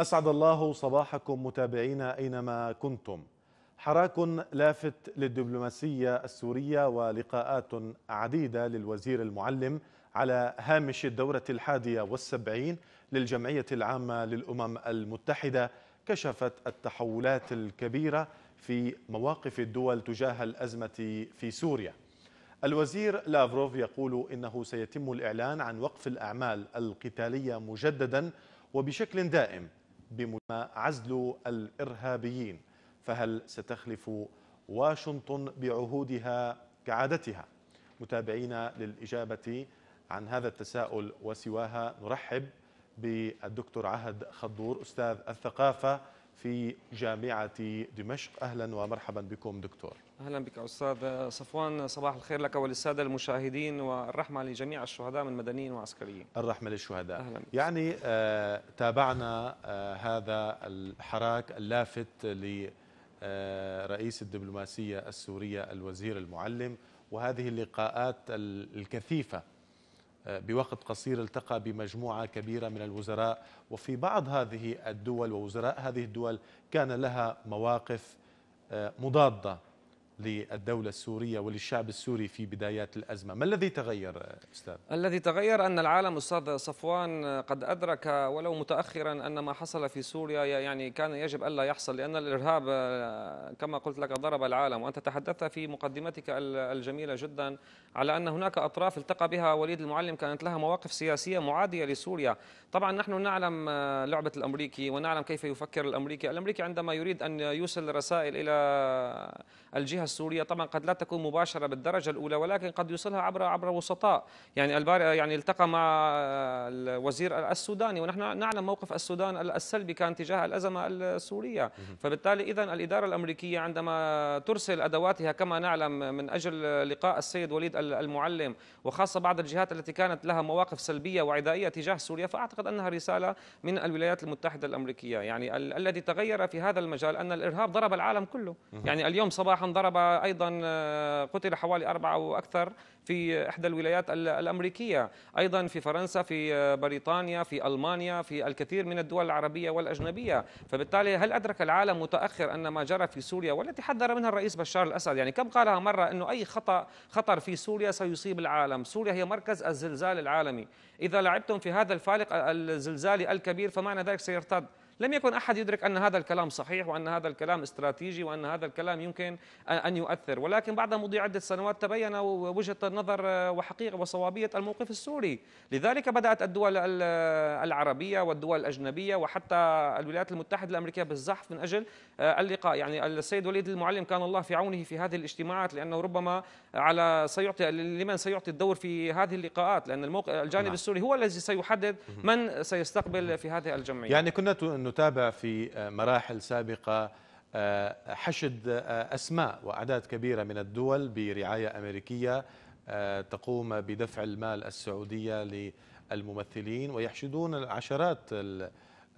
أسعد الله صباحكم متابعينا أينما كنتم حراك لافت للدبلوماسية السورية ولقاءات عديدة للوزير المعلم على هامش الدورة الحادية والسبعين للجمعية العامة للأمم المتحدة كشفت التحولات الكبيرة في مواقف الدول تجاه الأزمة في سوريا الوزير لافروف يقول إنه سيتم الإعلان عن وقف الأعمال القتالية مجددا وبشكل دائم بما عزل الإرهابيين فهل ستخلف واشنطن بعهودها كعادتها متابعينا للإجابة عن هذا التساؤل وسواها نرحب بالدكتور عهد خضور أستاذ الثقافة في جامعة دمشق أهلا ومرحبا بكم دكتور أهلا بك أستاذ صفوان صباح الخير لك وللسادة المشاهدين والرحمة لجميع الشهداء من مدنيين وعسكريين الرحمة للشهداء أهلا بك. يعني آه تابعنا آه هذا الحراك اللافت لرئيس آه الدبلوماسية السورية الوزير المعلم وهذه اللقاءات الكثيفة بوقت قصير التقى بمجموعة كبيرة من الوزراء وفي بعض هذه الدول ووزراء هذه الدول كان لها مواقف آه، مضادة للدولة السورية وللشعب السوري في بدايات الأزمة ما الذي تغير أستاذ؟ الذي تغير أن العالم أستاذ صفوان قد أدرك ولو متأخرا أن ما حصل في سوريا يعني كان يجب ألا يحصل لأن الإرهاب كما قلت لك ضرب العالم وأنت تحدثت في مقدمتك الجميلة جدا على أن هناك أطراف التقى بها وليد المعلم كانت لها مواقف سياسية معادية لسوريا طبعا نحن نعلم آه، لعبة الأمريكي ونعلم كيف يفكر الأمريكي الأمريكي عندما يريد أن يوصل رسائل إلى الجهة السوريه طبعا قد لا تكون مباشره بالدرجه الاولى ولكن قد يوصلها عبر عبر وسطاء يعني الباري يعني التقى مع الوزير السوداني ونحن نعلم موقف السودان السلبي كان تجاه الازمه السوريه فبالتالي اذا الاداره الامريكيه عندما ترسل ادواتها كما نعلم من اجل لقاء السيد وليد المعلم وخاصه بعض الجهات التي كانت لها مواقف سلبيه وعدائيه تجاه سوريا فاعتقد انها رساله من الولايات المتحده الامريكيه يعني ال الذي تغير في هذا المجال ان الارهاب ضرب العالم كله يعني اليوم صباحا ضرب وأيضا آه، قتل حوالي أربعة أو أكثر في إحدى الولايات الأمريكية أيضا في فرنسا في آه، بريطانيا في ألمانيا في الكثير من الدول العربية والأجنبية فبالتالي هل أدرك العالم متأخر أن ما جرى في سوريا والتي حذر منها الرئيس بشار الأسد يعني كم قالها مرة أنه أي خطأ خطر في سوريا سيصيب العالم سوريا هي مركز الزلزال العالمي إذا لعبتم في هذا الفالق الزلزالي الكبير فمعنى ذلك سيرتد لم يكن أحد يدرك أن هذا الكلام صحيح وأن هذا الكلام استراتيجي وأن هذا الكلام يمكن أن يؤثر ولكن بعد مضي عدة سنوات تبين وجهة النظر وحقيقة وصوابية الموقف السوري لذلك بدأت الدول العربية والدول الأجنبية وحتى الولايات المتحدة الأمريكية بالزحف من أجل اللقاء يعني السيد وليد المعلم كان الله في عونه في هذه الاجتماعات لأنه ربما على سيعطي لمن سيعطي الدور في هذه اللقاءات لأن الجانب نعم. السوري هو الذي سيحدد من سيستقبل في هذه الجمعية يعني كنا نتابع في آه، مراحل سابقة آه، حشد آه، أسماء وأعداد كبيرة من الدول برعاية أمريكية تقوم بدفع المال السعودية للممثلين ويحشدون العشرات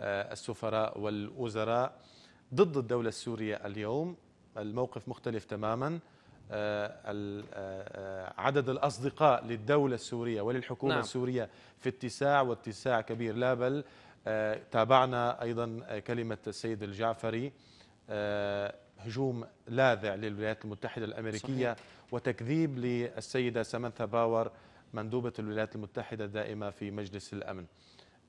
السفراء والوزراء ضد الدولة السورية اليوم الموقف مختلف تماما عدد الأصدقاء للدولة السورية وللحكومة نعم. السورية في اتساع واتساع كبير لا بل آه، تابعنا أيضا آه، كلمة السيد الجعفري آه، هجوم لاذع للولايات المتحدة الأمريكية صحيح. وتكذيب للسيدة سمنثا باور مندوبة الولايات المتحدة الدائمة في مجلس الأمن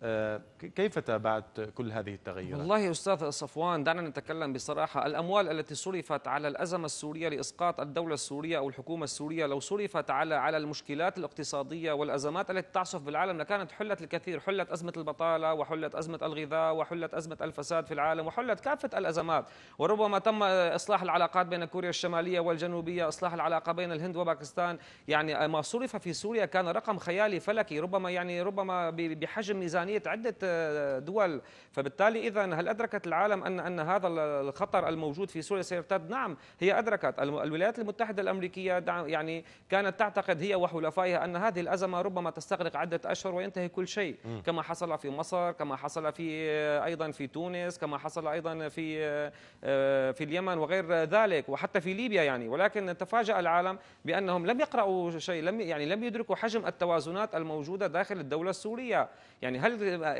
آه، كيف تابعت كل هذه التغيرات؟ والله أستاذ صفوان دعنا نتكلم بصراحة الأموال التي صرفت على الأزمة السورية لإسقاط الدولة السورية أو الحكومة السورية لو صرفت على على المشكلات الاقتصادية والأزمات التي تعصف بالعالم لكانت حلت الكثير حلت أزمة البطالة وحلت أزمة الغذاء وحلت أزمة الفساد في العالم وحلت كافة الأزمات وربما تم إصلاح العلاقات بين كوريا الشمالية والجنوبية إصلاح العلاقة بين الهند وباكستان يعني ما صرف في سوريا كان رقم خيالي فلكي ربما يعني ربما بحجم ميزانية عمليه عده آه، دول فبالتالي اذا هل ادركت العالم ان ان هذا الخطر الموجود في سوريا سيرتد نعم هي ادركت الولايات المتحده الامريكيه يعني كانت تعتقد هي وحلفائها ان هذه الازمه ربما تستغرق عده اشهر وينتهي كل شيء م. كما حصل في مصر كما حصل في آه، ايضا في تونس كما حصل ايضا في آه، في اليمن وغير ذلك وحتى في ليبيا يعني ولكن تفاجأ العالم بانهم لم يقرأوا شيء لم يعني لم يدركوا حجم التوازنات الموجوده داخل الدوله السوريه يعني هل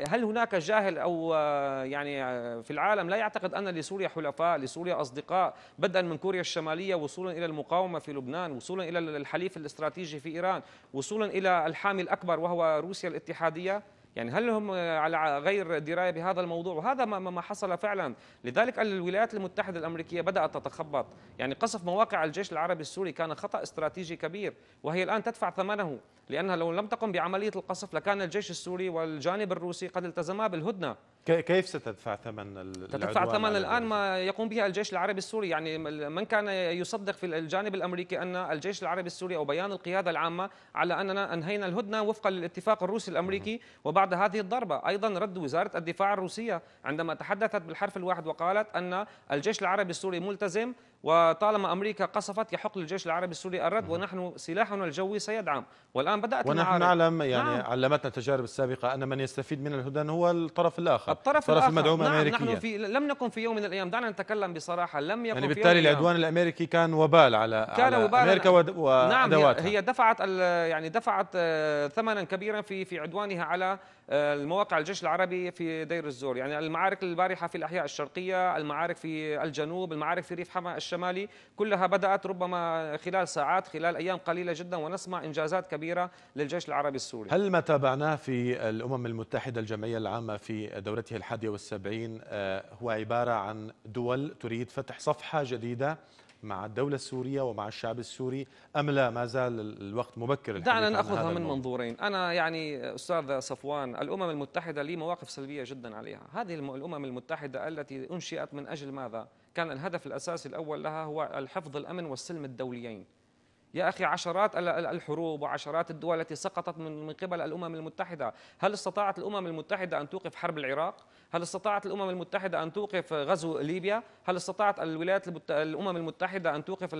هل هناك جاهل او آه، يعني آه، في العالم لا يعتقد ان لسوريا حلفاء، لسوريا اصدقاء، بدءا من كوريا الشماليه وصولا الى المقاومه في لبنان، وصولا الى الحليف الاستراتيجي في ايران، وصولا الى الحامي الاكبر وهو روسيا الاتحاديه؟ يعني هل هم على غير درايه بهذا الموضوع وهذا ما حصل فعلا لذلك الولايات المتحده الامريكيه بدات تتخبط يعني قصف مواقع الجيش العربي السوري كان خطا استراتيجي كبير وهي الان تدفع ثمنه لانها لو لم تقم بعمليه القصف لكان الجيش السوري والجانب الروسي قد التزما بالهدنه كيف ستدفع ثمن تدفع ثمن الآن ما يقوم به الجيش العربي السوري يعني من كان يصدق في الجانب الأمريكي أن الجيش العربي السوري أو بيان القيادة العامة على أننا أنهينا الهدنة وفقا للاتفاق الروسي الأمريكي وبعد هذه الضربة أيضا رد وزارة الدفاع الروسية عندما تحدثت بالحرف الواحد وقالت أن الجيش العربي السوري ملتزم وطالما امريكا قصفت يحق للجيش العربي السوري الرد ونحن سلاحنا الجوي سيدعم والان بدات ونحن المعارك. نعلم يعني نعم. علمتنا التجارب السابقه ان من يستفيد من الهدن هو الطرف الاخر الطرف, الطرف الآخر. المدعوم نعم امريكيا نحن في لم نكن في يوم من الايام دعنا نتكلم بصراحه لم يكن يعني بالتالي العدوان الامريكي كان وبال على كان على وبال امريكا وادواتها نعم هي دفعت يعني دفعت آه، ثمنا كبيرا في في عدوانها على آه، المواقع الجيش العربي في دير الزور يعني المعارك البارحة في الأحياء الشرقية المعارك في الجنوب المعارك في ريف حما الشمالي كلها بدأت ربما خلال ساعات خلال أيام قليلة جدا ونسمع إنجازات كبيرة للجيش العربي السوري هل ما تابعناه في الأمم المتحدة الجمعية العامة في دورته الحادية والسبعين آه، هو عبارة عن دول تريد فتح صفحة جديدة مع الدولة السورية ومع الشعب السوري أم لا ما زال الوقت مبكر دعنا نأخذها من منظورين أنا يعني أستاذ صفوان الأمم المتحدة لي مواقف سلبية جدا عليها هذه الأمم المتحدة التي أنشئت من أجل ماذا؟ كان الهدف الأساسي الأول لها هو الحفظ الأمن والسلم الدوليين يا أخي عشرات الحروب وعشرات الدول التي سقطت من قبل الأمم المتحدة هل استطاعت الأمم المتحدة أن توقف حرب العراق؟ هل استطاعت الأمم المتحدة أن توقف غزو ليبيا؟ هل استطاعت الولايات المت... الأمم المتحدة أن توقف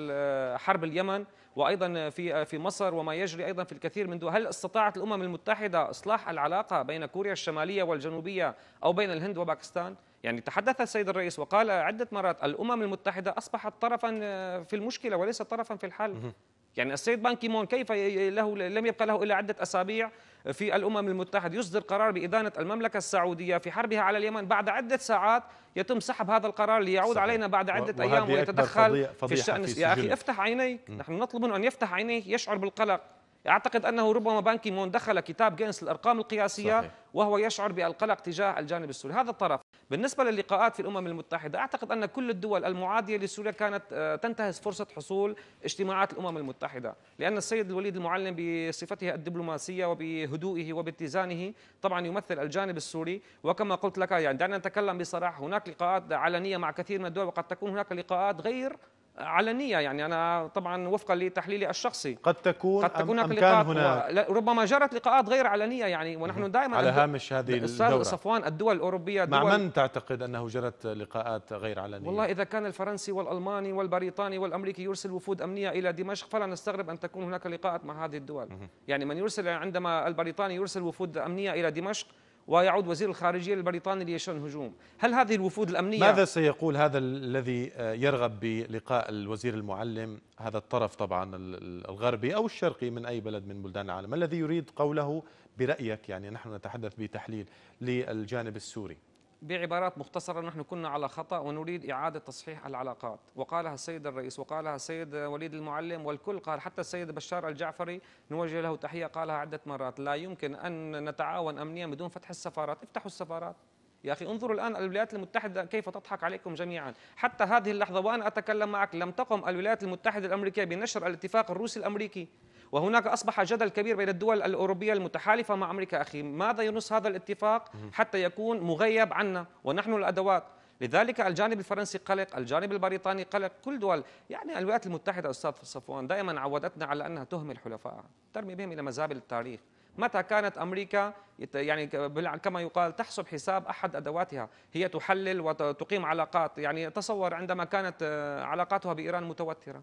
حرب اليمن وأيضا في في مصر وما يجري أيضا في الكثير من دول هل استطاعت الأمم المتحدة إصلاح العلاقة بين كوريا الشمالية والجنوبية أو بين الهند وباكستان؟ يعني تحدث السيد الرئيس وقال عدة مرات الأمم المتحدة أصبحت طرفا في المشكلة وليس طرفا في الحل يعني السيد بان كيمون كيف له لم يبقى له الا عده اسابيع في الامم المتحده يصدر قرار بادانه المملكه السعوديه في حربها على اليمن بعد عده ساعات يتم سحب هذا القرار ليعود صحيح. علينا بعد عدة أيام ويتدخل فضيح فضيح في الشأن في يا أخي افتح عينيك م. نحن نطلب منه أن يفتح عينيه يشعر بالقلق أعتقد أنه ربما بانكي مون دخل كتاب جينس الأرقام القياسية صحيح. وهو يشعر بالقلق تجاه الجانب السوري هذا الطرف بالنسبة للقاءات في الأمم المتحدة أعتقد أن كل الدول المعادية لسوريا كانت آه، تنتهز فرصة حصول اجتماعات الأمم المتحدة لأن السيد الوليد المعلم بصفته الدبلوماسية وبهدوئه وباتزانه طبعا يمثل الجانب السوري وكما قلت لك يعني دعنا نتكلم بصراحة هناك لقاءات علنية مع كثير من الدول وقد تكون هناك لقاءات غير علنية يعني أنا طبعا وفقا لتحليلي الشخصي قد تكون قد تكون أم كان هناك ربما جرت لقاءات غير علنية يعني ونحن دائما على هامش هذه الدورة صفوان الدول الأوروبية دول مع من تعتقد أنه جرت لقاءات غير علنية؟ والله إذا كان الفرنسي والألماني والبريطاني والأمريكي يرسل وفود أمنية إلى دمشق فلا نستغرب أن تكون هناك لقاءات مع هذه الدول يعني من يرسل عندما البريطاني يرسل وفود أمنية إلى دمشق ويعود وزير الخارجية البريطاني ليشن هجوم هل هذه الوفود الأمنية ماذا سيقول هذا الذي يرغب بلقاء الوزير المعلم هذا الطرف طبعا الغربي أو الشرقي من أي بلد من بلدان العالم الذي يريد قوله برأيك يعني نحن نتحدث بتحليل للجانب السوري بعبارات مختصرة نحن كنا على خطأ ونريد إعادة تصحيح العلاقات وقالها السيد الرئيس وقالها السيد وليد المعلم والكل قال حتى السيد بشار الجعفري نوجه له تحية قالها عدة مرات لا يمكن أن نتعاون أمنيا بدون فتح السفارات افتحوا السفارات يا أخي انظروا الآن الولايات المتحدة كيف تضحك عليكم جميعا حتى هذه اللحظة وأنا أتكلم معك لم تقم الولايات المتحدة الأمريكية بنشر الاتفاق الروسي الأمريكي وهناك أصبح جدل كبير بين الدول الأوروبية المتحالفة مع أمريكا أخي ماذا ينص هذا الاتفاق حتى يكون مغيب عنا ونحن الأدوات لذلك الجانب الفرنسي قلق الجانب البريطاني قلق كل دول يعني الولايات المتحدة أستاذ صفوان دائما عودتنا على أنها تهمل حلفائها ترمي بهم إلى مزابل التاريخ متى كانت امريكا يعني كما يقال تحسب حساب احد ادواتها، هي تحلل وتقيم علاقات، يعني تصور عندما كانت آه، علاقاتها بايران متوتره،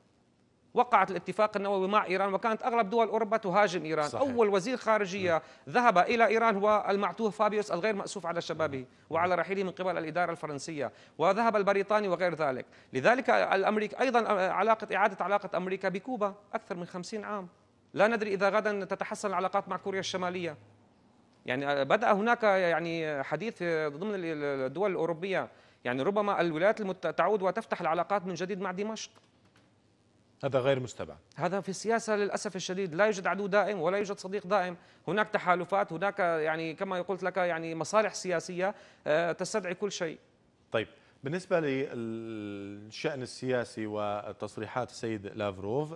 وقعت الاتفاق النووي مع ايران وكانت اغلب دول اوروبا تهاجم ايران، صحيح. اول وزير خارجيه م. ذهب الى ايران هو المعتوه فابيوس الغير ماسوف على شبابه وعلى رحيله من قبل الاداره الفرنسيه، وذهب البريطاني وغير ذلك، لذلك الامريك ايضا علاقه اعاده علاقه امريكا بكوبا اكثر من 50 عام، لا ندري اذا غدا تتحسن العلاقات مع كوريا الشماليه. يعني آه، بدا هناك آه، يعني حديث آه، ضمن الدول الاوروبيه يعني ربما الولايات المتحده تعود وتفتح العلاقات من جديد مع دمشق هذا غير مستبعد هذا في السياسة للأسف الشديد لا يوجد عدو دائم ولا يوجد صديق دائم هناك تحالفات هناك يعني كما قلت لك يعني مصالح سياسية آه، تستدعي كل شيء طيب بالنسبة للشأن السياسي وتصريحات السيد لافروف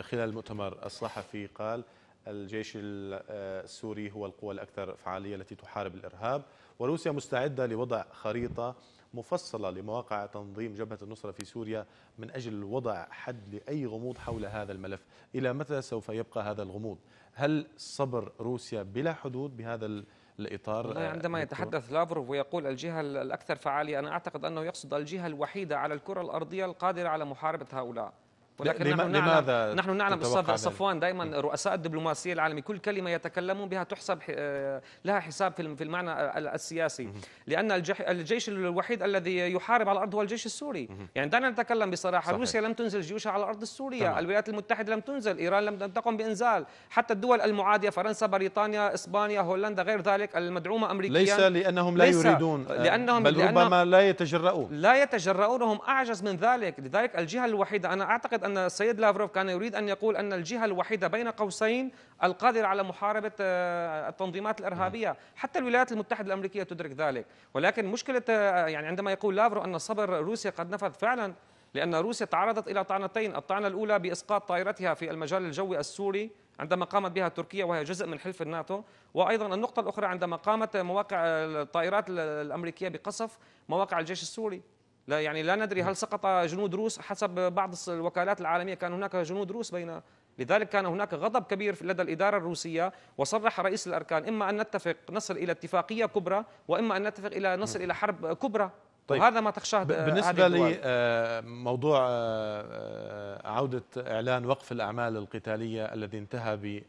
خلال المؤتمر الصحفي قال الجيش السوري هو القوى الأكثر فعالية التي تحارب الإرهاب وروسيا مستعدة لوضع خريطة مفصلة لمواقع تنظيم جبهة النصرة في سوريا من أجل وضع حد لأي غموض حول هذا الملف إلى متى سوف يبقى هذا الغموض هل صبر روسيا بلا حدود بهذا الاطار آه، عندما يتحدث لافروف ويقول الجهه الاكثر فعاليه انا اعتقد انه يقصد الجهه الوحيده على الكره الارضيه القادره على محاربه هؤلاء ولكن نحن نعلم لماذا نحن نعلم استاذ صفوان دائما رؤساء الدبلوماسيه العالميه كل كلمه يتكلمون بها تحسب آه، لها حساب في المعنى السياسي لان الجيش الوحيد الذي يحارب على الارض هو الجيش السوري يعني دعنا نتكلم بصراحه صحيح. روسيا لم تنزل جيوشها على الارض السوريه طبعا. الولايات المتحده لم تنزل ايران لم تقم بانزال حتى الدول المعاديه فرنسا بريطانيا اسبانيا هولندا غير ذلك المدعومه امريكيا ليس لانهم لا ليس يريدون آه، لانهم بل ربما لا يتجرؤون لا يتجرؤون هم اعجز من ذلك لذلك الجهه الوحيده انا اعتقد أن السيد لافروف كان يريد أن يقول أن الجهة الوحيدة بين قوسين القادرة على محاربة آه، التنظيمات الإرهابية نعم. حتى الولايات المتحدة الأمريكية تدرك ذلك ولكن مشكلة آه، يعني عندما يقول لافروف أن صبر روسيا قد نفذ فعلا لأن روسيا تعرضت إلى طعنتين الطعنة الأولى بإسقاط طائرتها في المجال الجوي السوري عندما قامت بها تركيا وهي جزء من حلف الناتو وأيضا النقطة الأخرى عندما قامت مواقع آه، الطائرات الأمريكية بقصف مواقع الجيش السوري لا يعني لا ندري هل سقط جنود روس حسب بعض الوكالات العالمية كان هناك جنود روس بين لذلك كان هناك غضب كبير لدى الإدارة الروسية وصرح رئيس الأركان إما أن نتفق نصل إلى اتفاقية كبرى وإما أن نتفق إلى نصل إلى حرب كبرى طيب وهذا ما تخشاه بالنسبة لموضوع آه، آه، عودة إعلان وقف الأعمال القتالية الذي انتهى ب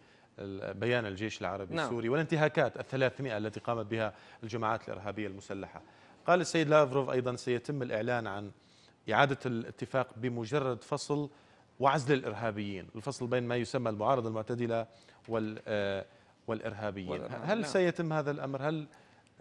بيان الجيش العربي نعم. السوري والانتهاكات الثلاثمائة التي قامت بها الجماعات الإرهابية المسلحة قال السيد لافروف أيضا سيتم الإعلان عن إعادة الاتفاق بمجرد فصل وعزل الإرهابيين الفصل بين ما يسمى المعارضة المعتدلة وال آه، والإرهابيين هل نعم. سيتم هذا الأمر هل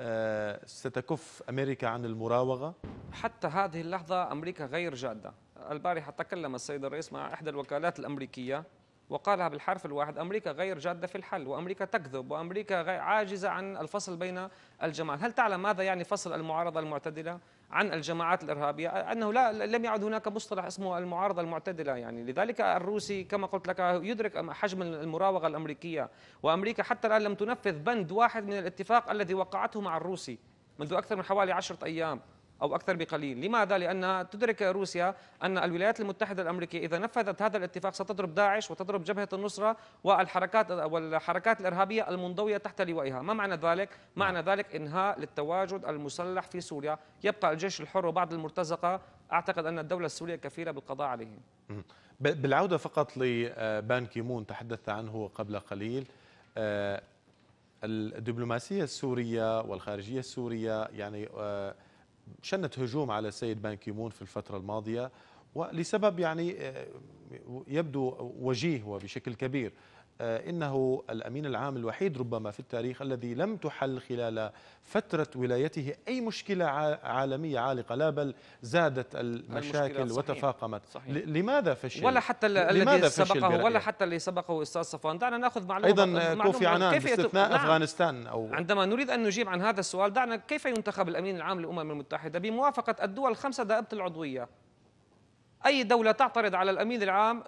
آه، ستكف أمريكا عن المراوغة حتى هذه اللحظة أمريكا غير جادة البارحة تكلم السيد الرئيس مع إحدى الوكالات الأمريكية وقالها بالحرف الواحد أمريكا غير جادة في الحل وأمريكا تكذب وأمريكا عاجزة عن الفصل بين الجماعات هل تعلم ماذا يعني فصل المعارضة المعتدلة عن الجماعات الإرهابية أنه لا لم يعد هناك مصطلح اسمه المعارضة المعتدلة يعني لذلك الروسي كما قلت لك يدرك حجم المراوغة الأمريكية وأمريكا حتى الآن لم تنفذ بند واحد من الاتفاق الذي وقعته مع الروسي منذ أكثر من حوالي عشرة أيام أو أكثر بقليل لماذا؟ لأن تدرك روسيا أن الولايات المتحدة الأمريكية إذا نفذت هذا الاتفاق ستضرب داعش وتضرب جبهة النصرة والحركات والحركات الإرهابية المنضوية تحت لوائها ما معنى ذلك؟ نعم. معنى ذلك إنهاء للتواجد المسلح في سوريا يبقى الجيش الحر وبعض المرتزقة أعتقد أن الدولة السورية كفيلة بالقضاء عليهم بالعودة فقط لبان كيمون تحدثت عنه قبل قليل آه، الدبلوماسية السورية والخارجية السورية يعني آه، شنت هجوم على السيد بان كيمون في الفترة الماضية ولسبب يعني آه، يبدو وجيه وبشكل كبير آه، إنه الأمين العام الوحيد ربما في التاريخ الذي لم تحل خلال فترة ولايته أي مشكلة عالمية عالقة لا بل زادت المشاكل صحيح وتفاقمت صحيح لماذا فشل؟ ولا حتى الذي سبقه ولا حتى اللي سبقه أستاذ صفوان دعنا نأخذ معلومة أيضا آه، معلومة كوفي عنان باستثناء نعم أفغانستان أو عندما نريد أن نجيب عن هذا السؤال دعنا كيف ينتخب الأمين العام للأمم المتحدة بموافقة الدول الخمسة دائبة العضوية أي دولة تعترض على الأمين العام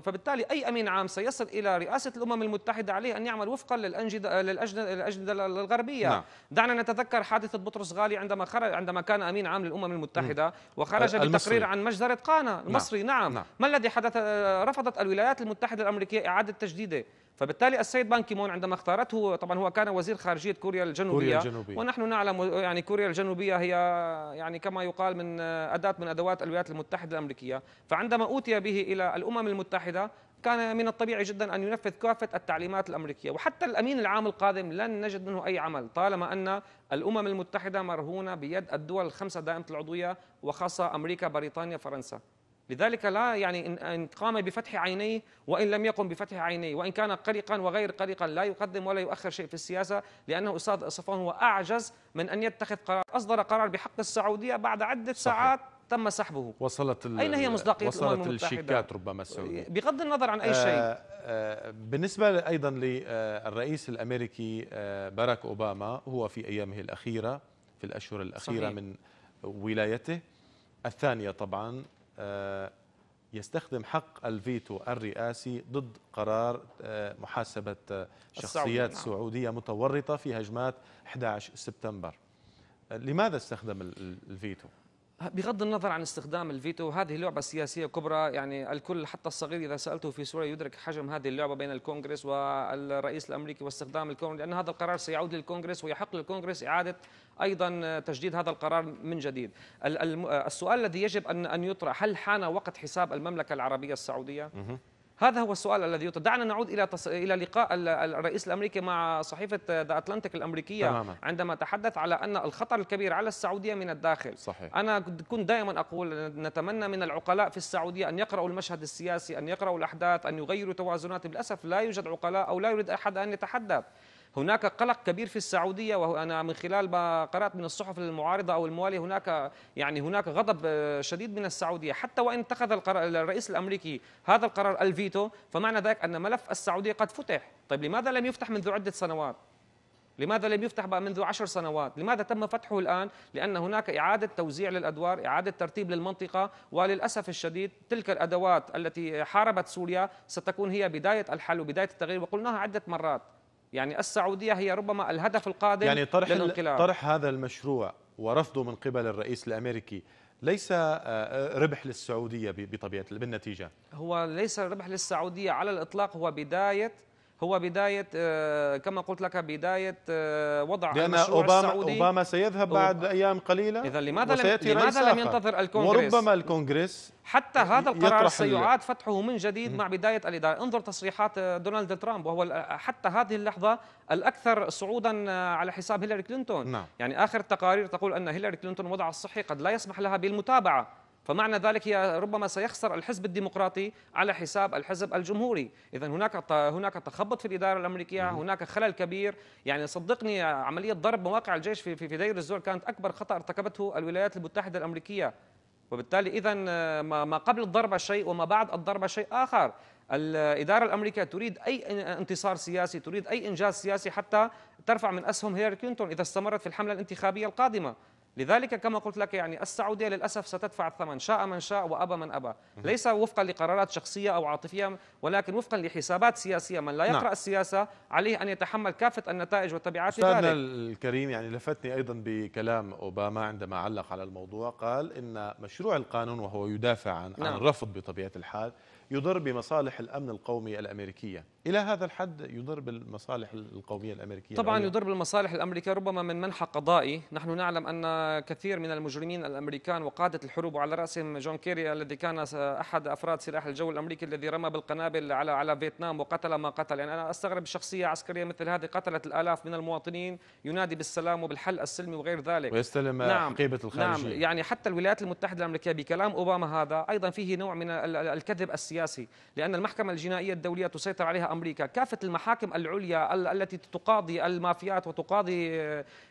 فبالتالي أي أمين عام سيصل إلى رئاسة الأمم المتحدة عليه أن يعمل وفقا للأنجدة للأجندة الغربية نعم. دعنا نتذكر حادثة بطرس غالي عندما خرج عندما كان أمين عام للأمم المتحدة وخرج المصري. بتقرير عن مجزرة قانا نعم. المصري نعم. نعم. نعم ما الذي حدث آه، رفضت الولايات المتحدة الأمريكية إعادة تجديده فبالتالي السيد بان كيمون عندما اختارته طبعا هو كان وزير خارجيه كوريا الجنوبيه, كوريا الجنوبية. ونحن نعلم يعني كوريا الجنوبيه هي يعني كما يقال من اداه من ادوات الولايات المتحده الامريكيه فعندما اوتي به الى الامم المتحده كان من الطبيعي جدا ان ينفذ كافه التعليمات الامريكيه وحتى الامين العام القادم لن نجد منه اي عمل طالما ان الامم المتحده مرهونه بيد الدول الخمسه دائمه العضويه وخاصه امريكا بريطانيا فرنسا لذلك لا يعني إن قام بفتح عينيه وإن لم يقم بفتح عينيه وإن كان قلقا وغير قلقا لا يقدم ولا يؤخر شيء في السياسة لأنه أستاذ صفوان هو أعجز من أن يتخذ قرار أصدر قرار بحق السعودية بعد عدة ساعات صحيح. تم سحبه وصلت اين هي مصداقيه وصلت الشيكات ربما السعوديه بغض النظر عن اي آه، شيء آه، بالنسبه ايضا للرئيس آه، الامريكي باراك اوباما هو في ايامه الاخيره في الاشهر الاخيره صحيح. من ولايته الثانيه طبعا آه، يستخدم حق الفيتو الرئاسي ضد قرار آه، محاسبة آه، شخصيات نعم. سعودية متورطة في هجمات 11 سبتمبر لماذا استخدم الفيتو؟ بغض النظر عن استخدام الفيتو هذه لعبة سياسية كبرى يعني الكل حتى الصغير إذا سألته في سوريا يدرك حجم هذه اللعبة بين الكونغرس والرئيس الأمريكي واستخدام الكونغرس لأن هذا القرار سيعود للكونغرس ويحق للكونغرس إعادة أيضا تجديد هذا القرار من جديد السؤال الذي يجب أن يطرح هل حان وقت حساب المملكة العربية السعودية؟ هذا هو السؤال الذي يطرح دعنا نعود الى تص... الى لقاء الرئيس الامريكي مع صحيفه ذا اتلانتيك الامريكيه تماما. عندما تحدث على ان الخطر الكبير على السعوديه من الداخل صحيح. انا كنت دائما اقول نتمنى من العقلاء في السعوديه ان يقراوا المشهد السياسي ان يقراوا الاحداث ان يغيروا توازنات للاسف لا يوجد عقلاء او لا يريد احد ان يتحدث هناك قلق كبير في السعودية وأنا من خلال ما قرأت من الصحف المعارضة أو الموالية هناك يعني هناك غضب آه، شديد من السعودية حتى وإن اتخذ الرئيس الأمريكي هذا القرار الفيتو فمعنى ذلك أن ملف السعودية قد فتح طيب لماذا لم يفتح منذ عدة سنوات لماذا لم يفتح بقى منذ عشر سنوات لماذا تم فتحه الآن لأن هناك إعادة توزيع للأدوار إعادة ترتيب للمنطقة وللأسف الشديد تلك الأدوات التي حاربت سوريا ستكون هي بداية الحل وبداية التغيير وقلناها عدة مرات يعني السعودية هي ربما الهدف القادم يعني طرح للانقلاب طرح هذا المشروع ورفضه من قبل الرئيس الأمريكي ليس آه، آه، ربح للسعودية بطبيعة بالنتيجة هو ليس ربح للسعودية على الإطلاق هو بداية هو بدايه آه، كما قلت لك بدايه آه، وضع لأن المشروع أوباما السعودي اوباما سيذهب بعد ايام قليله اذا لماذا لم لماذا لم ينتظر الكونغرس وربما الكونغرس حتى هذا القرار سيعاد فتحه من جديد مع بدايه الاداره انظر تصريحات آه، دونالد ترامب وهو حتى هذه اللحظه الاكثر صعودا على حساب هيلاري كلينتون نعم. يعني اخر التقارير تقول ان هيلاري كلينتون وضعها الصحي قد لا يسمح لها بالمتابعه فمعنى ذلك هي ربما سيخسر الحزب الديمقراطي على حساب الحزب الجمهوري اذا هناك هناك تخبط في الاداره الامريكيه هناك خلل كبير يعني صدقني عمليه ضرب مواقع الجيش في في دير الزور كانت اكبر خطا ارتكبته الولايات المتحده الامريكيه وبالتالي اذا ما قبل الضربه شيء وما بعد الضربه شيء اخر الإدارة الأمريكية تريد أي انتصار سياسي تريد أي إنجاز سياسي حتى ترفع من أسهم هيلاري كلينتون إذا استمرت في الحملة الانتخابية القادمة لذلك كما قلت لك يعني السعوديه للاسف ستدفع الثمن شاء من شاء وابى من ابى ليس وفقا لقرارات شخصيه او عاطفيه ولكن وفقا لحسابات سياسيه من لا نعم. يقرا نعم. السياسه عليه ان يتحمل كافه النتائج وتبعات ذلك استاذنا الكريم يعني لفتني ايضا بكلام اوباما عندما علق على الموضوع قال ان مشروع القانون وهو يدافع عن, نعم. عن الرفض بطبيعه الحال يضر بمصالح الامن القومي الامريكيه، الى هذا الحد يضر بالمصالح القوميه الامريكيه طبعا الأولية. يضر بالمصالح الامريكيه ربما من منحى قضائي، نحن نعلم ان كثير من المجرمين الامريكان وقاده الحروب وعلى راسهم جون كيري الذي كان احد افراد سلاح الجو الامريكي الذي رمى بالقنابل على على فيتنام وقتل ما قتل، يعني انا استغرب شخصيه عسكريه مثل هذه قتلت الالاف من المواطنين ينادي بالسلام وبالحل السلمي وغير ذلك ويستلم نعم قيبه الخارجيه نعم يعني حتى الولايات المتحده الامريكيه بكلام اوباما هذا ايضا فيه نوع من الكذب السياسي السياسي لأن المحكمة الجنائية الدولية تسيطر عليها أمريكا كافة المحاكم العليا التي تقاضي المافيات وتقاضي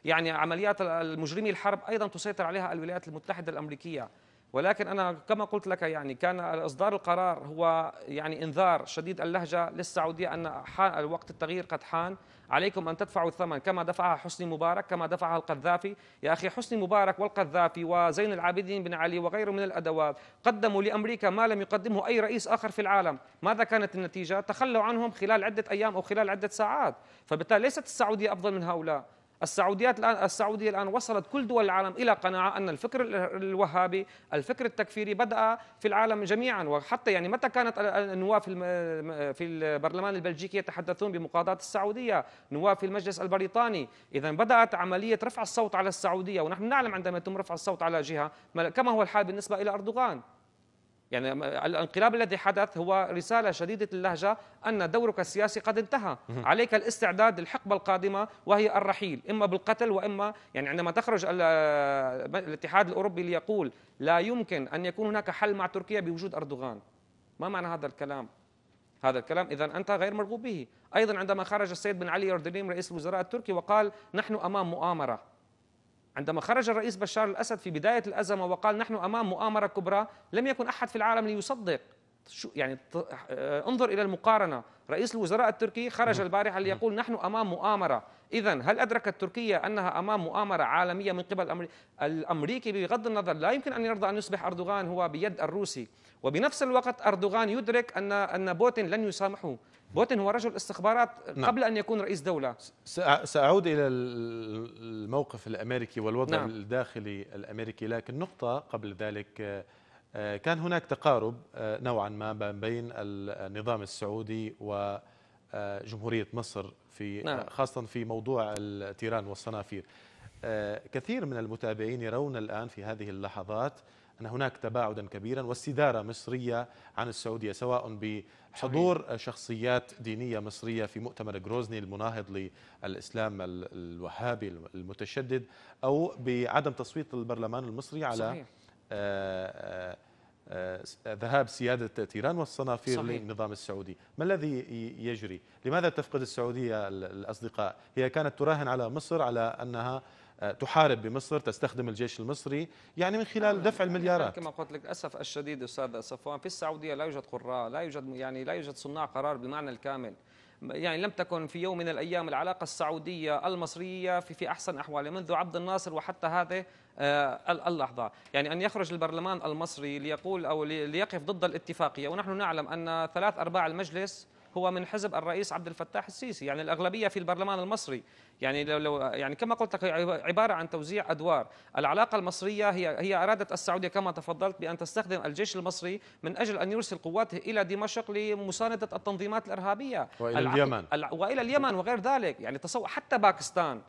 يعني عمليات المجرمي الحرب أيضا تسيطر عليها الولايات المتحدة الأمريكية ولكن انا كما قلت لك يعني كان اصدار القرار هو يعني انذار شديد اللهجه للسعوديه ان الوقت التغيير قد حان عليكم أن تدفعوا الثمن كما دفعها حسني مبارك كما دفعها القذافي يا أخي حسني مبارك والقذافي وزين العابدين بن علي وغيره من الأدوات قدموا لأمريكا ما لم يقدمه أي رئيس آخر في العالم ماذا كانت النتيجة؟ تخلوا عنهم خلال عدة أيام أو خلال عدة ساعات فبالتالي ليست السعودية أفضل من هؤلاء السعوديات الآن السعودية الآن وصلت كل دول العالم إلى قناعة أن الفكر الوهابي الفكر التكفيري بدأ في العالم جميعا وحتى يعني متى كانت النواب في في البرلمان البلجيكي يتحدثون بمقاضاة السعودية نواب في المجلس البريطاني إذا بدأت عملية رفع الصوت على السعودية ونحن نعلم عندما يتم رفع الصوت على جهة كما هو الحال بالنسبة إلى أردوغان يعني الانقلاب الذي حدث هو رسالة شديدة اللهجة أن دورك السياسي قد انتهى عليك الاستعداد للحقبة القادمة وهي الرحيل إما بالقتل وإما يعني عندما تخرج آه، الاتحاد الأوروبي ليقول لا يمكن أن يكون هناك حل مع تركيا بوجود أردوغان ما معنى هذا الكلام؟ هذا الكلام إذا أنت غير مرغوب به أيضا عندما خرج السيد بن علي أردنيم رئيس الوزراء التركي وقال نحن أمام مؤامرة عندما خرج الرئيس بشار الأسد في بداية الأزمة وقال نحن أمام مؤامرة كبرى لم يكن أحد في العالم ليصدق شو يعني آه، انظر الى المقارنه رئيس الوزراء التركي خرج البارحه ليقول نحن امام مؤامره اذا هل ادركت تركيا انها امام مؤامره عالميه من قبل الامريكي بغض النظر لا يمكن ان يرضى ان يصبح اردوغان هو بيد الروسي وبنفس الوقت اردوغان يدرك ان ان بوتين لن يسامحه بوتين هو رجل استخبارات نعم. قبل أن يكون رئيس دولة سأعود إلى الموقف الأمريكي والوضع نعم. الداخلي الأمريكي لكن نقطة قبل ذلك آه، كان هناك تقارب آه، نوعا ما بين النظام السعودي وجمهورية آه، مصر في نعم. خاصة في موضوع التيران والصنافير كثير من المتابعين يرون الآن في هذه اللحظات أن هناك تباعدا كبيرا واستدارة مصرية عن السعودية سواء بحضور شخصيات دينية مصرية في مؤتمر جروزني المناهض للإسلام الوهابي المتشدد أو بعدم تصويت البرلمان المصري على صحيح. آه، آه، آه، ذهاب سيادة تيران والصنافير صحيح. للنظام السعودي ما الذي يجري؟ لماذا تفقد السعودية الأصدقاء؟ هي كانت تراهن على مصر على أنها آه، تحارب بمصر تستخدم الجيش المصري يعني من خلال آه، دفع المليارات يعني كما قلت لك للاسف الشديد استاذ صفوان في السعوديه لا يوجد قراء لا يوجد يعني لا يوجد صناع قرار بالمعنى الكامل يعني لم تكن في يوم من الايام العلاقه السعوديه المصريه في في احسن احوالها منذ عبد الناصر وحتى هذه آه، اللحظه، يعني ان يخرج البرلمان المصري ليقول او ليقف ضد الاتفاقيه ونحن نعلم ان ثلاث ارباع المجلس هو من حزب الرئيس عبد الفتاح السيسي يعني الأغلبية في البرلمان المصري يعني لو, لو يعني كما قلت لك عبارة عن توزيع أدوار العلاقة المصرية هي هي أرادت السعودية كما تفضلت بأن تستخدم الجيش المصري من أجل أن يرسل قواته إلى دمشق لمساندة التنظيمات الإرهابية وإلى اليمن وإلى اليمن وغير ذلك يعني تصور حتى باكستان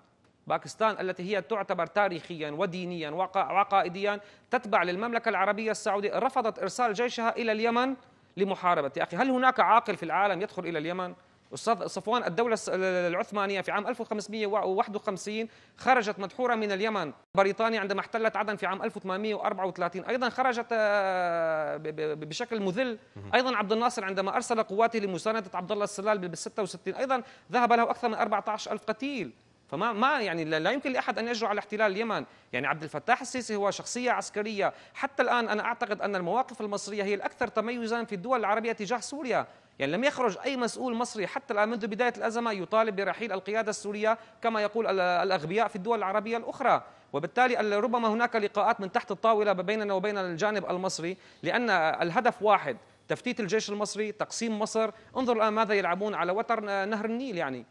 باكستان التي هي تعتبر تاريخيا ودينيا وعقائديا تتبع للمملكة العربية السعودية رفضت إرسال جيشها إلى اليمن لمحاربة يا أخي هل هناك عاقل في العالم يدخل إلى اليمن؟ أستاذ صفوان الدولة العثمانية في عام 1551 خرجت مدحورة من اليمن بريطانيا عندما احتلت عدن في عام 1834 أيضا خرجت آه، بشكل مذل أيضا عبد الناصر عندما أرسل قواته لمساندة عبد الله السلال بال 66 أيضا ذهب له أكثر من 14 ألف قتيل فما ما يعني لا يمكن لاحد ان يجرؤ على احتلال اليمن، يعني عبد الفتاح السيسي هو شخصيه عسكريه، حتى الان انا اعتقد ان المواقف المصريه هي الاكثر تميزا في الدول العربيه تجاه سوريا، يعني لم يخرج اي مسؤول مصري حتى الان منذ بدايه الازمه يطالب برحيل القياده السوريه كما يقول الاغبياء في الدول العربيه الاخرى، وبالتالي ربما هناك لقاءات من تحت الطاوله بيننا وبين الجانب المصري لان الهدف واحد تفتيت الجيش المصري تقسيم مصر انظر الآن ماذا يلعبون على وتر نهر النيل يعني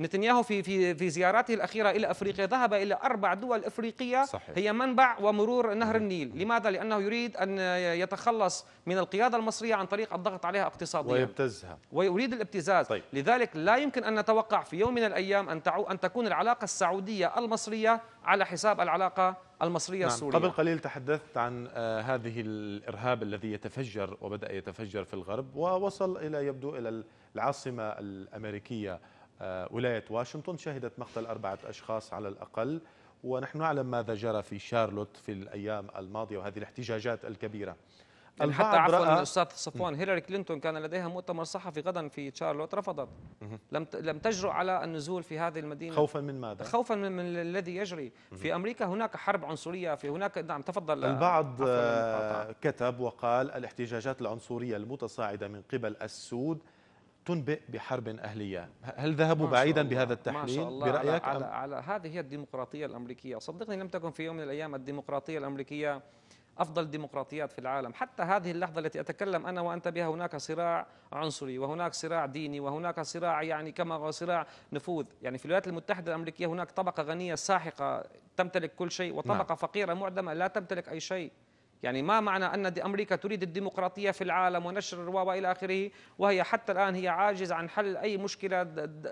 نتنياهو في في في زياراته الاخيره الى افريقيا ذهب الى اربع دول افريقيه صحيح. هي منبع ومرور نهر النيل، لماذا؟ لانه يريد ان يتخلص من القياده المصريه عن طريق الضغط عليها اقتصاديا ويبتزها ويريد الابتزاز، طيب. لذلك لا يمكن ان نتوقع في يوم من الايام ان تعو ان تكون العلاقه السعوديه المصريه على حساب العلاقه المصرية نعم. السورية قبل قليل تحدثت عن آه، هذه الإرهاب الذي يتفجر وبدأ يتفجر في الغرب ووصل إلى يبدو إلى العاصمة الأمريكية آه، ولاية واشنطن شهدت مقتل أربعة أشخاص على الأقل ونحن نعلم ماذا جرى في شارلوت في الأيام الماضية وهذه الاحتجاجات الكبيرة يعني حتى عفوا استاذ صفوان هيلاري كلينتون كان لديها مؤتمر صحفي غدا في شارلوت رفضت لم لم تجرؤ على النزول في هذه المدينه خوفا من ماذا؟ خوفا من, من الذي يجري في امريكا هناك حرب عنصريه في هناك نعم تفضل آه، البعض آه، كتب وقال الاحتجاجات العنصريه المتصاعده من قبل السود تنبئ بحرب أهلية هل ذهبوا بعيدا الله. بهذا التحليل ما شاء الله برأيك على, على, على هذه هي الديمقراطية الأمريكية صدقني لم تكن في يوم من الأيام الديمقراطية الأمريكية أفضل الديمقراطيات في العالم حتى هذه اللحظة التي أتكلم أنا وأنت بها هناك صراع عنصري وهناك صراع ديني وهناك صراع يعني كما هو صراع نفوذ يعني في الولايات المتحدة الأمريكية هناك طبقة غنية ساحقة تمتلك كل شيء وطبقة نعم. فقيرة معدمة لا تمتلك أي شيء يعني ما معنى أن أمريكا تريد الديمقراطية في العالم ونشر الرواء الى آخره وهي حتى الآن هي عاجز عن حل أي مشكلة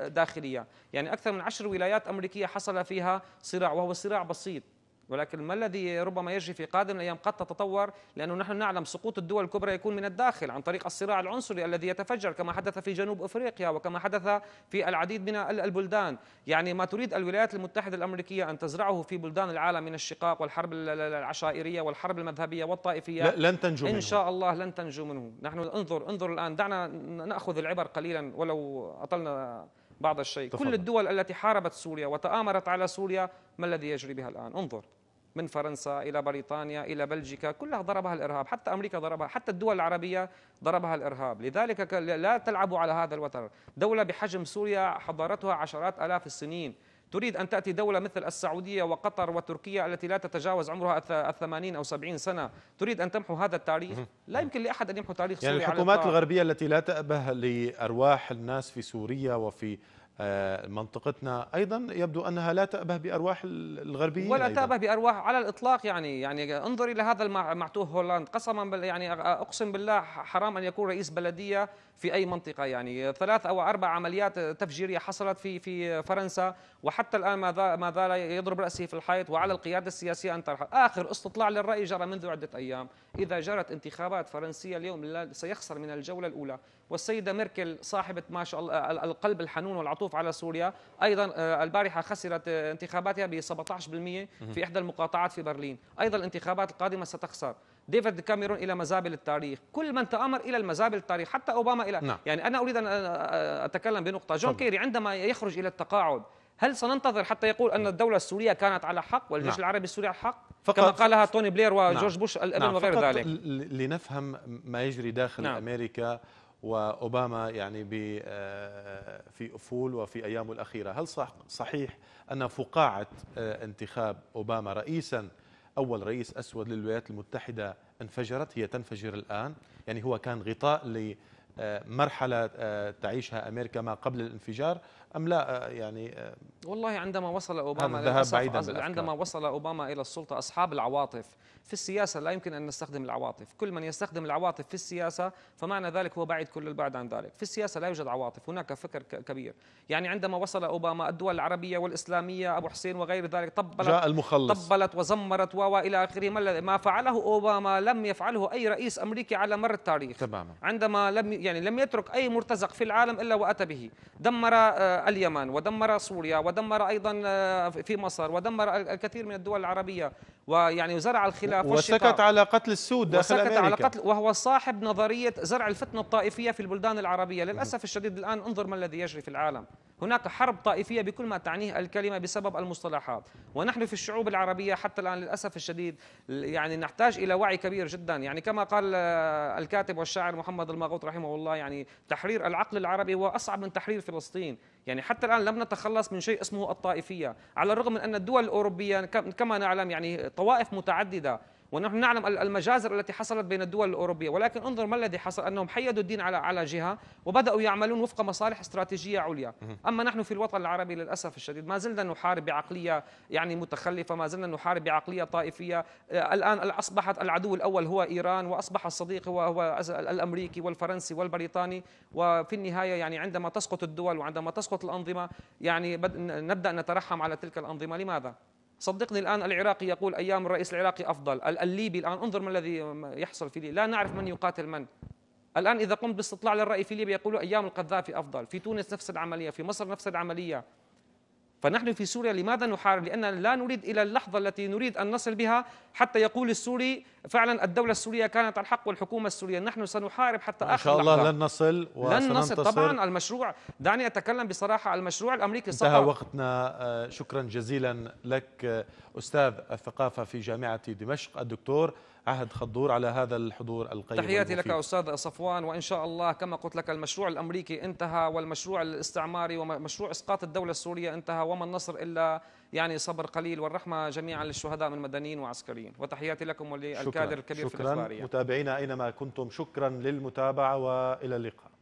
داخلية يعني أكثر من عشر ولايات أمريكية حصل فيها صراع وهو صراع بسيط ولكن ما الذي ربما يجري في قادم الايام قد تتطور لانه نحن نعلم سقوط الدول الكبرى يكون من الداخل عن طريق الصراع العنصري الذي يتفجر كما حدث في جنوب افريقيا وكما حدث في العديد من البلدان، يعني ما تريد الولايات المتحده الامريكيه ان تزرعه في بلدان العالم من الشقاق والحرب العشائريه والحرب المذهبيه والطائفيه لن تنجو منه ان شاء الله لن تنجو منه، نحن انظر انظر الان دعنا ناخذ العبر قليلا ولو اطلنا بعض الشيء تفضل. كل الدول التي حاربت سوريا وتآمرت على سوريا ما الذي يجري بها الآن انظر من فرنسا إلى بريطانيا إلى بلجيكا كلها ضربها الإرهاب حتى أمريكا ضربها حتى الدول العربية ضربها الإرهاب لذلك لا تلعبوا على هذا الوتر دولة بحجم سوريا حضارتها عشرات آلاف السنين تريد أن تأتي دولة مثل السعودية وقطر وتركيا التي لا تتجاوز عمرها الثمانين أو سبعين سنة تريد أن تمحو هذا التاريخ لا يمكن لأحد أن يمحو تاريخ يعني سوريا الحكومات الغربية التي لا تأبه لأرواح الناس في سوريا وفي آه، منطقتنا ايضا يبدو انها لا تأبه بارواح الغربيين ولا تأبه بارواح على الاطلاق يعني يعني انظري الى هذا المعتوه هولاند قسما بال يعني اقسم بالله حرام ان يكون رئيس بلديه في اي منطقه يعني ثلاث او اربع عمليات تفجيريه حصلت في في فرنسا وحتى الان ما ما زال يضرب راسه في الحيط وعلى القياده السياسيه ان ترحل اخر استطلاع للراي جرى منذ عده ايام اذا جرت انتخابات فرنسيه اليوم سيخسر من الجوله الاولى والسيدة ميركل صاحبة ما شاء الله القلب الحنون والعطوف على سوريا أيضا آه، البارحة خسرت آه، انتخاباتها ب 17% في إحدى المقاطعات في برلين أيضا الانتخابات القادمة ستخسر ديفيد كاميرون الى مزابل التاريخ كل من تامر الى المزابل التاريخ حتى اوباما الى نعم. يعني انا اريد ان آه، اتكلم بنقطه جون طبعا. كيري عندما يخرج الى التقاعد هل سننتظر حتى يقول ان نعم. الدوله السوريه كانت على حق والجيش نعم. العربي السوري على حق فقط كما قالها توني بلير وجورج نعم. بوش الابن نعم. وغير ذلك لنفهم ما يجري داخل نعم. امريكا وأوباما يعني آه، في أفول وفي أيامه الأخيرة هل صح صحيح أن فقاعة آه، انتخاب أوباما رئيسا أول رئيس أسود للولايات المتحدة انفجرت هي تنفجر الآن يعني هو كان غطاء آه، مرحلة آه، تعيشها أمريكا ما قبل الانفجار أم لا آه، يعني والله عندما وصل أوباما عندما وصل أوباما إلى السلطة أصحاب العواطف في السياسة لا يمكن أن نستخدم العواطف كل من يستخدم العواطف في السياسة فمعنى ذلك هو بعيد كل البعد عن ذلك في السياسة لا يوجد عواطف هناك فكر كبير يعني عندما وصل أوباما الدول العربية والإسلامية أبو حسين وغير ذلك طبلت جاء المخلص طبلت وزمرت وإلى آخره ما فعله أوباما لم يفعله أي رئيس أمريكي على مر التاريخ تماما عندما لم يعني لم يترك أي مرتزق في العالم إلا وأتى به دمر آه، اليمن ودمر سوريا ودمر أيضا آه، في مصر ودمر الكثير من الدول العربية ويعني زرع الخلاف وسكت على قتل السود داخل وسكت أمريكا. على قتل وهو صاحب نظرية زرع الفتنة الطائفية في البلدان العربية للأسف الشديد الآن انظر ما الذي يجري في العالم هناك حرب طائفية بكل ما تعنيه الكلمة بسبب المصطلحات ونحن في الشعوب العربية حتى الآن للأسف الشديد يعني نحتاج إلى وعي كبير جدا يعني كما قال آه، الكاتب والشاعر محمد المغوط رحمه الله يعني تحرير العقل العربي هو أصعب من تحرير فلسطين يعني حتى الآن لم نتخلص من شيء اسمه الطائفية على الرغم من أن الدول الأوروبية كما نعلم يعني طوائف متعددة ونحن نعلم المجازر التي حصلت بين الدول الأوروبية ولكن انظر ما الذي حصل أنهم حيدوا الدين على على جهة وبدأوا يعملون وفق مصالح استراتيجية عليا أما نحن في الوطن العربي للأسف الشديد ما زلنا نحارب بعقلية يعني متخلفة ما زلنا نحارب بعقلية طائفية آه، الآن أصبحت العدو الأول هو إيران وأصبح الصديق هو, هو الأمريكي والفرنسي والبريطاني وفي النهاية يعني عندما تسقط الدول وعندما تسقط الأنظمة يعني نبدأ نترحم على تلك الأنظمة لماذا؟ صدقني الآن العراقي يقول أيام الرئيس العراقي أفضل الليبي الآن انظر ما الذي يحصل في ليبيا لا نعرف من يقاتل من الآن إذا قمت باستطلاع للرأي في ليبيا يقولوا أيام القذافي أفضل في تونس نفس العملية في مصر نفس العملية فنحن في سوريا لماذا نحارب؟ لأننا لا نريد إلى اللحظة التي نريد أن نصل بها حتى يقول السوري فعلا الدولة السورية كانت على الحق والحكومة السورية نحن سنحارب حتى آخر إن شاء الله لحظة. لن نصل لن نصل طبعا المشروع دعني أتكلم بصراحة المشروع الأمريكي انتهى صفر. وقتنا آه، شكرا جزيلا لك آه، أستاذ الثقافة في جامعة دمشق الدكتور عهد خضور على هذا الحضور القيم تحياتي لك أستاذ صفوان وإن شاء الله كما قلت لك المشروع الأمريكي انتهى والمشروع الاستعماري ومشروع إسقاط الدولة السورية انتهى وما النصر إلا يعني صبر قليل والرحمة جميعا للشهداء من مدنيين وعسكريين وتحياتي لكم وللكادر الكبير شكرا في الإخبارية متابعينا أينما كنتم شكرا للمتابعة وإلى اللقاء